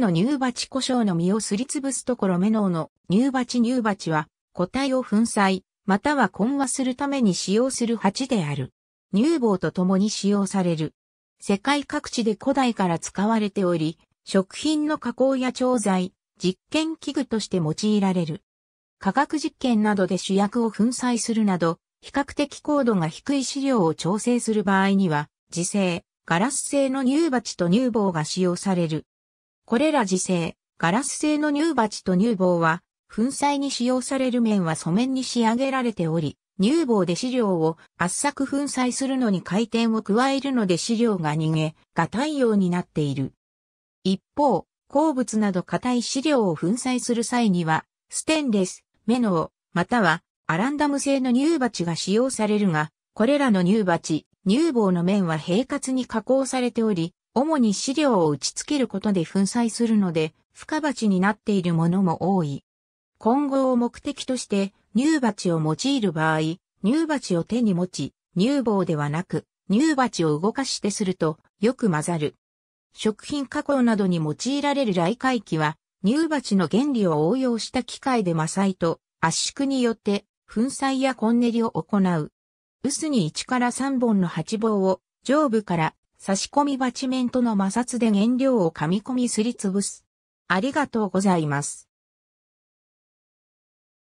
の乳鉢胡椒の実をすりつぶすところメノウの乳鉢乳鉢は個体を粉砕、または混和するために使用する鉢である。乳棒と共に使用される。世界各地で古代から使われており、食品の加工や調剤、実験器具として用いられる。科学実験などで主役を粉砕するなど、比較的高度が低い飼料を調整する場合には、自性、ガラス製の乳鉢と乳棒が使用される。これら自生、ガラス製の乳鉢と乳棒は、粉砕に使用される面は素面に仕上げられており、乳棒で飼料を圧搾粉砕するのに回転を加えるので飼料が逃げ、が太陽になっている。一方、鉱物など硬い飼料を粉砕する際には、ステンレス、メノウ、またはアランダム製の乳鉢が使用されるが、これらの乳鉢、乳棒の面は平滑に加工されており、主に資料を打ち付けることで粉砕するので、深鉢になっているものも多い。混合を目的として乳鉢を用いる場合、乳鉢を手に持ち、乳棒ではなく、乳鉢を動かしてすると、よく混ざる。食品加工などに用いられる来回器は、乳鉢の原理を応用した機械で麻擦と圧縮によって、粉砕やコンネリを行う。薄に1から3本の鉢棒を上部から差し込みバチメントの摩擦で原料を噛み込みすりつぶす。ありがとうございます。